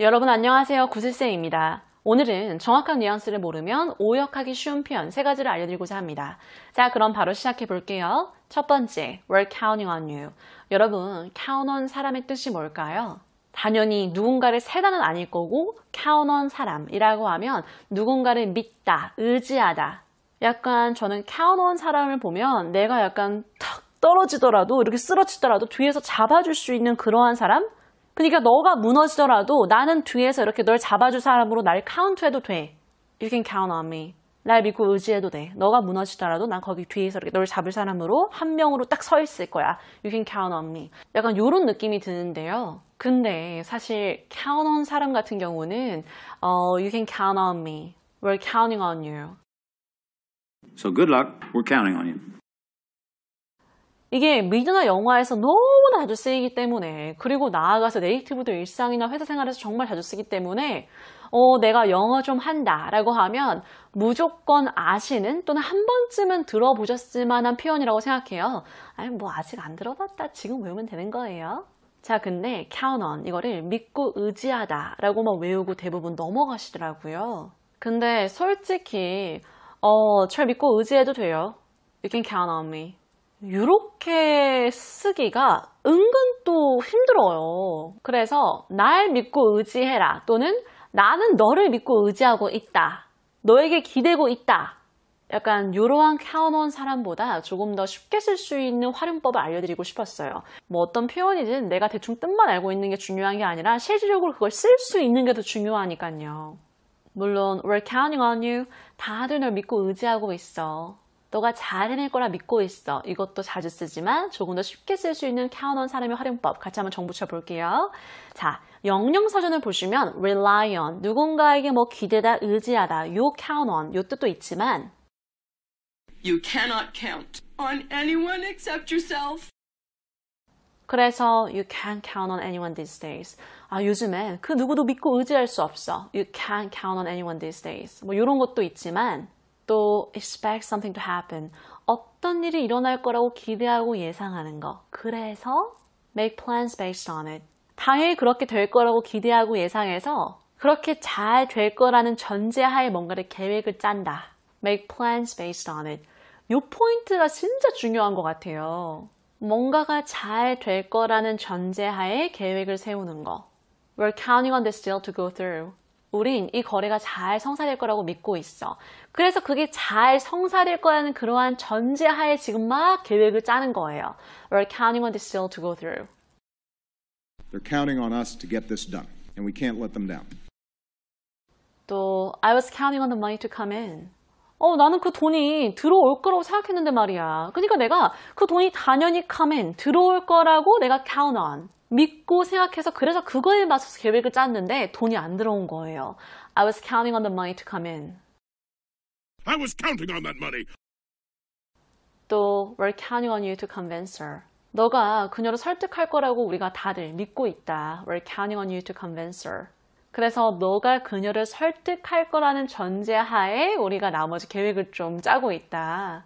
여러분 안녕하세요 구슬쌤입니다. 오늘은 정확한 뉘앙스를 모르면 오역하기 쉬운 표현 세 가지를 알려드리고자 합니다. 자 그럼 바로 시작해 볼게요. 첫 번째, we're counting on you. 여러분, count on 사람의 뜻이 뭘까요? 당연히 누군가를 세다는 아닐 거고 count on 사람이라고 하면 누군가를 믿다, 의지하다. 약간 저는 count on 사람을 보면 내가 약간 턱 떨어지더라도 이렇게 쓰러지더라도 뒤에서 잡아줄 수 있는 그러한 사람? 그러니까 너가 무너지더라도 나는 뒤에서 이렇게 널 잡아줄 사람으로 날 카운트해도 돼. You can count on me. 날 믿고 의지해도 돼. 너가 무너지더라도 난 거기 뒤에서 이렇게 널 잡을 사람으로 한 명으로 딱 서 있을 거야. You can count on me. 약간 이런 느낌이 드는데요. 근데 사실 count on 사람 같은 경우는 어, You can count on me. We're counting on you. So good luck. We're counting on you. 이게 미드나 영화에서 너무나 자주 쓰이기 때문에 그리고 나아가서 네이티브도 일상이나 회사 생활에서 정말 자주 쓰기 때문에 어, 내가 영어 좀 한다 라고 하면 무조건 아시는 또는 한 번쯤은 들어보셨을 만한 표현이라고 생각해요. 아니 뭐 아직 안 들어봤다 지금 외우면 되는 거예요. 자 근데 count on 이거를 믿고 의지하다 라고만 외우고 대부분 넘어가시더라고요. 근데 솔직히 어, 절 믿고 의지해도 돼요. You can count on me. 이렇게 쓰기가 은근 또 힘들어요. 그래서 날 믿고 의지해라 또는 나는 너를 믿고 의지하고 있다. 너에게 기대고 있다. 약간 이러한 켜먼 사람보다 조금 더 쉽게 쓸 수 있는 활용법을 알려드리고 싶었어요. 뭐 어떤 표현이든 내가 대충 뜻만 알고 있는 게 중요한 게 아니라 실질적으로 그걸 쓸 수 있는 게 더 중요하니까요. 물론 we're counting on you. 다들 널 믿고 의지하고 있어. 너가 잘 해낼 거라 믿고 있어. 이것도 자주 쓰지만 조금 더 쉽게 쓸 수 있는 count on 사람의 활용법 같이 한번 정붙여 볼게요. 자, 영영사전을 보시면 rely on, 누군가에게 뭐 기대다, 의지하다, 요 count on, 요 뜻도 있지만 You cannot count on anyone except yourself. 그래서 you can't count on anyone these days. 아요즘엔그 누구도 믿고 의지할 수 없어. You can't count on anyone these days. 뭐 이런 것도 있지만 또 expect something to happen. 어떤 일이 일어날 거라고 기대하고 예상하는 거. 그래서 make plans based on it. 당연히 그렇게 될 거라고 기대하고 예상해서 그렇게 잘 될 거라는 전제하에 뭔가를 계획을 짠다. make plans based on it. 요 포인트가 진짜 중요한 것 같아요. 뭔가가 잘 될 거라는 전제하에 계획을 세우는 거. We're counting on this deal to go through. 우린 이 거래가 잘 성사될 거라고 믿고 있어. 그래서 그게 잘 성사될 거라는 그러한 전제하에 지금 막 계획을 짜는 거예요. We're counting on this deal to go through. They're counting on us to get this done, and we can't let them down. 또 I was counting on the money to come in. 어, 나는 그 돈이 들어올 거라고 생각했는데 말이야. 그러니까 내가 그 돈이 당연히 come in, 들어올 거라고 내가 count on. 믿고 생각해서 그래서 그거에 맞춰서 계획을 짰는데 돈이 안 들어온 거예요. I was counting on the money to come in. I was counting on that money. 또 we're counting on you to convince her. 너가 그녀를 설득할 거라고 우리가 다들 믿고 있다. We're counting on you to convince her. 그래서 너가 그녀를 설득할 거라는 전제하에 우리가 나머지 계획을 좀 짜고 있다.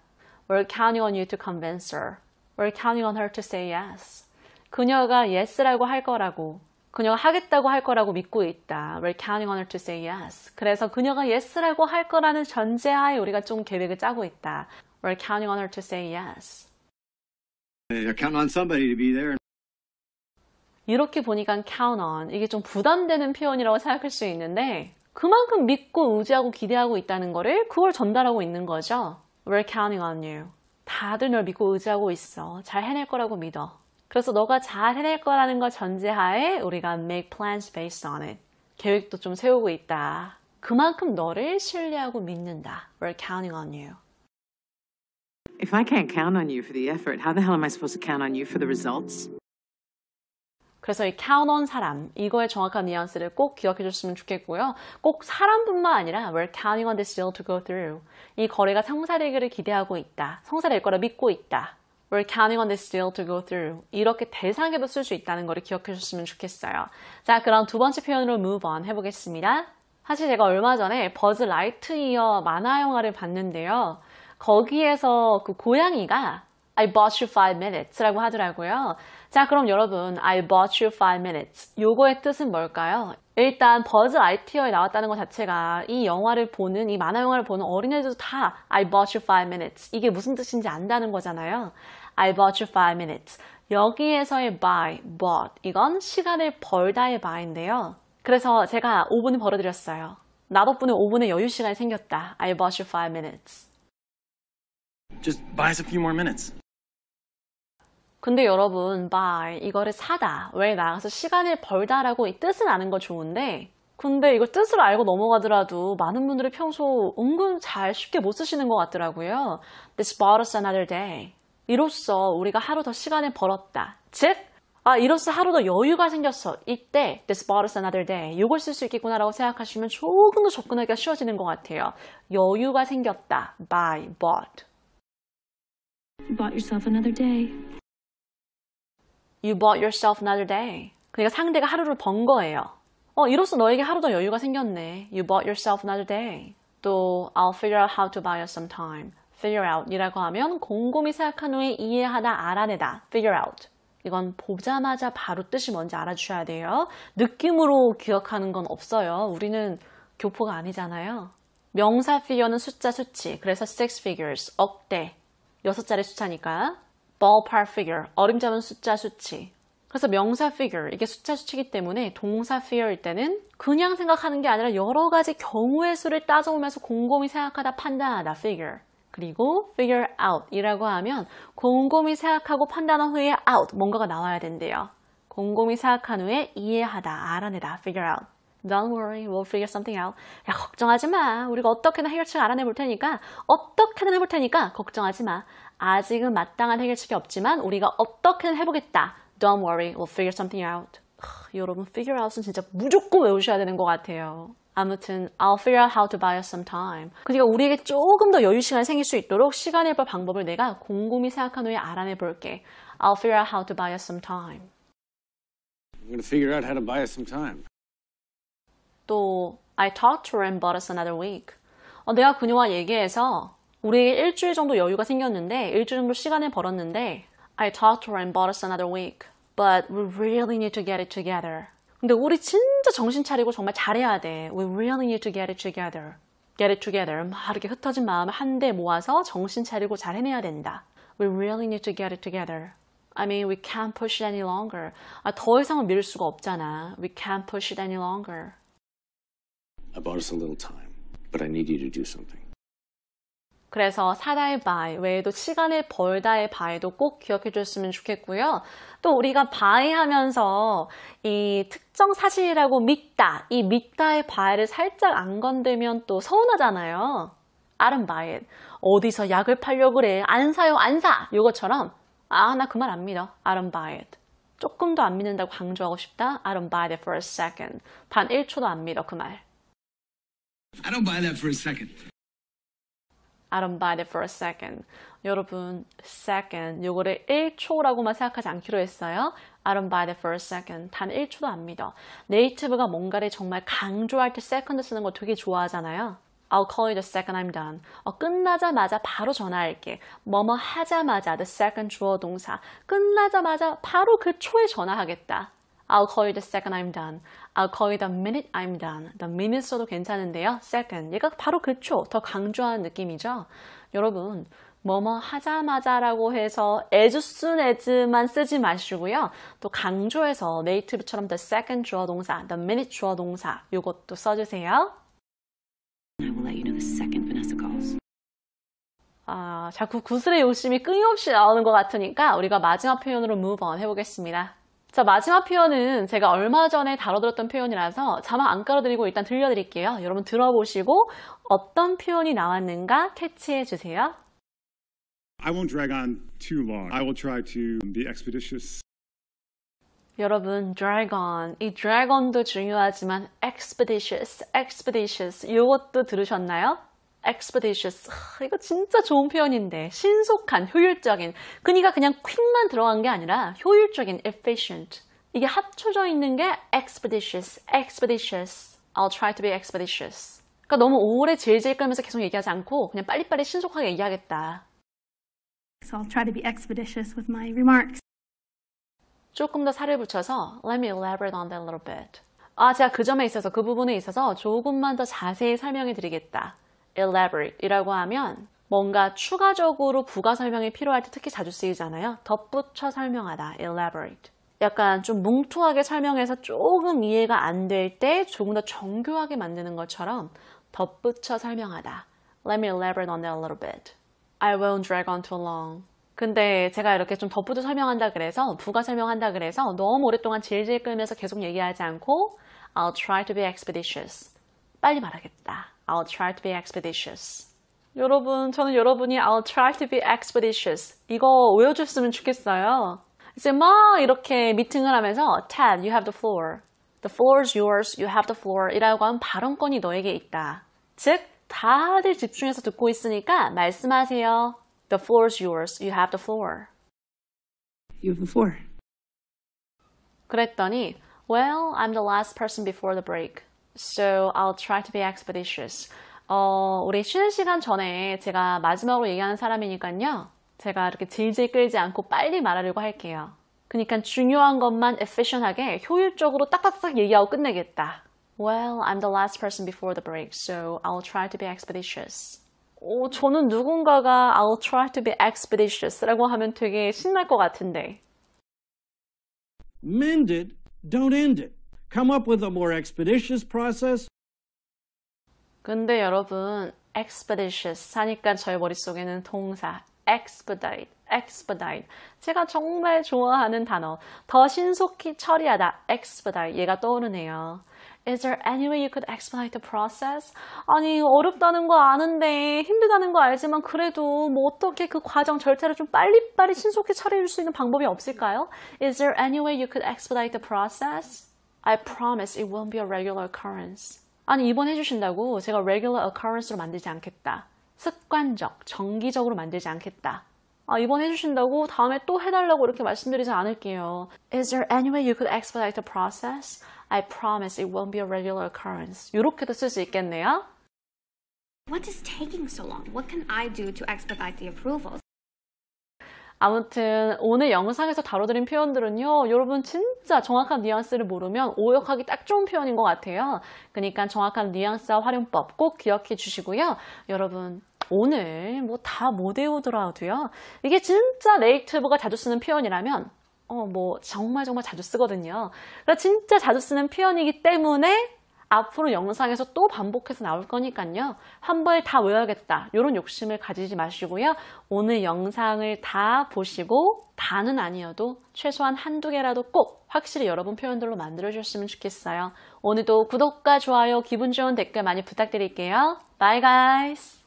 We're counting on you to convince her. We're counting on her to say yes. 그녀가 yes라고 할 거라고 그녀가 하겠다고 할 거라고 믿고 있다. We're counting on her to say yes. 그래서 그녀가 yes라고 할 거라는 전제하에 우리가 좀 계획을 짜고 있다. We're counting on her to say yes. They're counting on somebody to be there. 이렇게 보니까 count on 이게 좀 부담되는 표현이라고 생각할 수 있는데 그만큼 믿고 의지하고 기대하고 있다는 거를 그걸 전달하고 있는 거죠. We're counting on you. 다들 널 믿고 의지하고 있어. 잘 해낼 거라고 믿어. 그래서 너가 잘 해낼 거라는 걸 전제하에 우리가 make plans based on it. 계획도 좀 세우고 있다. 그만큼 너를 신뢰하고 믿는다. We're counting on you. If I can't count on you for the effort, how the hell am I supposed to count on you for the results? 그래서 이 count on 사람, 이거의 정확한 뉘앙스를 꼭 기억해 줬으면 좋겠고요. 꼭 사람뿐만 아니라 we're counting on this deal to go through. 이 거래가 성사되기를 기대하고 있다. 성사될 거라 믿고 있다. We're counting on this deal to go through. 이렇게 대상에도 쓸 수 있다는 걸 기억해 주셨으면 좋겠어요. 자, 그럼 두 번째 표현으로 move on 해보겠습니다. 사실 제가 얼마 전에 버즈 라이트이어 만화 영화를 봤는데요. 거기에서 그 고양이가 I bought you five minutes 라고 하더라고요. 자, 그럼 여러분, I bought you five minutes. 요거의 뜻은 뭘까요? 일단 버즈 아이티어에 나왔다는 것 자체가 이 영화를 보는 이 만화 영화를 보는 어린애들도 다 I bought you five minutes 이게 무슨 뜻인지 안다는 거잖아요. I bought you five minutes 여기에서의 buy, bought 이건 시간을 벌다의 buy인데요. 그래서 제가 5분 벌어들였어요. 나 덕분에 5분의 여유 시간이 생겼다. I bought you five minutes. Just buy us a few more minutes. 근데 여러분 buy 이거를 사다 왜 나가서 시간을 벌다라고 이 뜻은 아는 거 좋은데 근데 이걸 뜻을 알고 넘어가더라도 많은 분들이 평소 은근 잘 쉽게 못 쓰시는 것 같더라고요. This bought us another day. 이로써 우리가 하루 더 시간을 벌었다. 즉, 아, 이로써 하루 더 여유가 생겼어. 이때 this bought us another day. 이걸 쓸 수 있겠구나라고 생각하시면 조금 더 접근하기가 쉬워지는 것 같아요. 여유가 생겼다. by bought. You bought yourself another day. You bought yourself another day. 그러니까 상대가 하루를 번 거예요. 어, 이로써 너에게 하루 더 여유가 생겼네. You bought yourself another day. 또 I'll figure out how to buy you some time. figure out 이라고 하면 곰곰이 생각한 후에 이해하다, 알아내다. figure out. 이건 보자마자 바로 뜻이 뭔지 알아주셔야 돼요. 느낌으로 기억하는 건 없어요. 우리는 교포가 아니잖아요. 명사 피겨는 숫자 수치. 그래서 six figures, 억대. 여섯 자리 숫자니까. ballpark figure, 어림잡은 숫자 수치. 그래서 명사 figure, 이게 숫자 수치이기 때문에 동사 figure일 때는 그냥 생각하는 게 아니라 여러 가지 경우의 수를 따져보면서 곰곰이 생각하다 판단하다 figure. 그리고 figure out 이라고 하면 곰곰이 생각하고 판단한 후에 out 뭔가가 나와야 된대요. 곰곰이 생각한 후에 이해하다, 알아내다, figure out. Don't worry, we'll figure something out. 야, 걱정하지 마. 우리가 어떻게든 해결책을 알아내 볼 테니까, 어떻게든 해볼 테니까, 걱정하지 마. 아직은 마땅한 해결책이 없지만 우리가 어떻게든 해보겠다. Don't worry, we'll figure something out. 여러분, figure out은 진짜 무조건 외우셔야 되는 것 같아요. 아무튼 I'll figure out how to buy us some time. 그러니까 우리에게 조금 더 여유 시간이 생길 수 있도록 시간을 볼 방법을 내가 곰곰이 생각한 후에 알아내 볼게. I'll figure out how to buy us some time. I'm gonna figure out how to buy us some time. 또 I talked to her and bought us another week. 어, 내가 그녀와 얘기해서 우리에게 일주일 정도 여유가 생겼는데 일주일 정도 시간을 벌었는데 I talked to her and bought us another week. But we really need to get it together. 근데 우리 진짜 정신 차리고 정말 잘해야 돼. We really need to get it together. Get it together. 막 이렇게 흩어진 마음을 한데 모아서 정신 차리고 잘 해내야 된다. We really need to get it together. I mean, we can't push it any longer. 아, 더 이상은 미룰 수가 없잖아. We can't push it any longer. I bought us a little time, but I need you to do something. 그래서 사다의 바이 외에도 시간을 벌다의 바이도 꼭 기억해 줬으면 좋겠고요. 또 우리가 바이 하면서 이 특정 사실이라고 믿다, 이 믿다의 바이를 살짝 안 건들면 또 서운하잖아요. 아름바이 어디서 약을 팔려 고 그래. 안 사요, 안 사. 요것처럼 아, 나 그 말 안 믿어. 아름바이 조금 도안 믿는다고 강조하고 싶다. I don't buy that for a second. 단 1초도 안 믿어, 그 말. I don't buy that for a second. 아름바디 for a second. 여러분, second 요거를 1초라고만 생각하지 않기로 했어요. 아름바디 for a second. 단 1초도 안 믿어. 네이티브가 뭔가를 정말 강조할 때 second 쓰는 거 되게 좋아하잖아요. I'll call you the second I'm done. 어, 끝나자마자 바로 전화할게. 뭐뭐 하자마자 the second 주어 동사. 끝나자마자 바로 그 초에 전화하겠다. I'll call you the second I'm done. I'll call you the minute I'm done. The minute 써도 괜찮은데요. second. 얘가 바로 그 초, 더 강조한 느낌이죠. 여러분, 뭐뭐 하자마자라고 해서 as soon as만 쓰지 마시고요. 또 강조해서 네이티브처럼 the second 주어 동사, the minute 주어 동사 요것도 써주세요. 아, 자꾸 구슬의 욕심이 끊임없이 나오는 것 같으니까 우리가 마지막 표현으로 move on 해보겠습니다. 자 마지막 표현은 제가 얼마 전에 다뤄드렸던 표현이라서 자막 안 깔아드리고 일단 들려드릴게요. 여러분 들어보시고 어떤 표현이 나왔는가 캐치해 주세요. I won't drag on too long. I will try to be expeditious. 여러분, drag on. 이 drag on도 중요하지만 expeditious, expeditious. 이것도 들으셨나요? expeditious. 이거 진짜 좋은 표현인데. 신속한, 효율적인. 그니까 그냥 quick만 들어간 게 아니라 효율적인, efficient. 이게 합쳐져 있는 게 expeditious, expeditious. I'll try to be expeditious. 그러니까 너무 오래 질질 끌면서 계속 얘기하지 않고 그냥 빨리빨리 신속하게 얘기하겠다. So I'll try to be expeditious with my remarks. 조금 더 살을 붙여서 let me elaborate on that a little bit. 아, 제가 그 점에 있어서 그 부분에 있어서 조금만 더 자세히 설명해 드리겠다. elaborate이라고 하면 뭔가 추가적으로 부가 설명이 필요할 때 특히 자주 쓰이잖아요. 덧붙여 설명하다, elaborate. 약간 좀 뭉툭하게 설명해서 조금 이해가 안 될 때 조금 더 정교하게 만드는 것처럼 덧붙여 설명하다. Let me elaborate on that a little bit. I won't drag on too long. 근데 제가 이렇게 좀 덧붙여 설명한다 그래서 부가 설명한다 그래서 너무 오랫동안 질질 끌면서 계속 얘기하지 않고 I'll try to be expeditious. 빨리 말하겠다. I'll try to be expeditious. 여러분, 저는 여러분이 I'll try to be expeditious 이거 외워줬으면 좋겠어요. 이제 막 이렇게 미팅을 하면서 Ted, you have the floor. The floor is yours. You have the floor. 이라고 한 발언권이 너에게 있다. 즉, 다들 집중해서 듣고 있으니까 말씀하세요. The floor is yours. You have the floor. You have the floor. 그랬더니, Well, I'm the last person before the break. So I'll try to be expeditious. 어, 우리 쉬는 시간 전에 제가 마지막으로 얘기하는 사람이니까요. 제가 이렇게 질질 끌지 않고 빨리 말하려고 할게요. 그러니까 중요한 것만 efficient하게 효율적으로 딱딱딱 얘기하고 끝내겠다. Well, I'm the last person before the break, so I'll try to be expeditious. 오, 저는 누군가가 I'll try to be expeditious라고 하면 되게 신날 것 같은데. Mend it, don't end it. come up with a more expeditious process. 근데 여러분, expeditious 하니까 저의 머릿속에는 동사 expedite, expedite. 제가 정말 좋아하는 단어. 더 신속히 처리하다, expedite. 얘가 떠오르네요. Is there any way you could expedite the process? 아니, 어렵다는 거 아는데, 힘들다는 거 알지만, 그래도 뭐 어떻게 그 과정 절차를 좀 빨리빨리 신속히 처리해 줄 수 있는 방법이 없을까요? Is there any way you could expedite the process? I promise it won't be a regular occurrence. 아니 입원 해주신다고 제가 regular occurrence로 만들지 않겠다. 습관적, 정기적으로 만들지 않겠다. 아, 입원 해주신다고 다음에 또 해달라고 이렇게 말씀드리지 않을게요. Is there any way you could expedite the process? I promise it won't be a regular occurrence. 이렇게도 쓸 수 있겠네요. What is taking so long? What can I do to expedite the approvals? 아무튼 오늘 영상에서 다뤄드린 표현들은요 여러분 진짜 정확한 뉘앙스를 모르면 오역하기 딱 좋은 표현인 것 같아요 그러니까 정확한 뉘앙스와 활용법 꼭 기억해 주시고요 여러분 오늘 뭐 다 못 외우더라도요 이게 진짜 네이티브가 자주 쓰는 표현이라면 어 뭐 정말 정말 자주 쓰거든요 그러니까 진짜 자주 쓰는 표현이기 때문에 앞으로 영상에서 또 반복해서 나올 거니까요. 한 번에 다 외워야겠다. 이런 욕심을 가지지 마시고요. 오늘 영상을 다 보시고 다는 아니어도 최소한 한두 개라도 꼭 확실히 여러분 표현들로 만들어 주셨으면 좋겠어요. 오늘도 구독과 좋아요, 기분 좋은 댓글 많이 부탁드릴게요. Bye guys!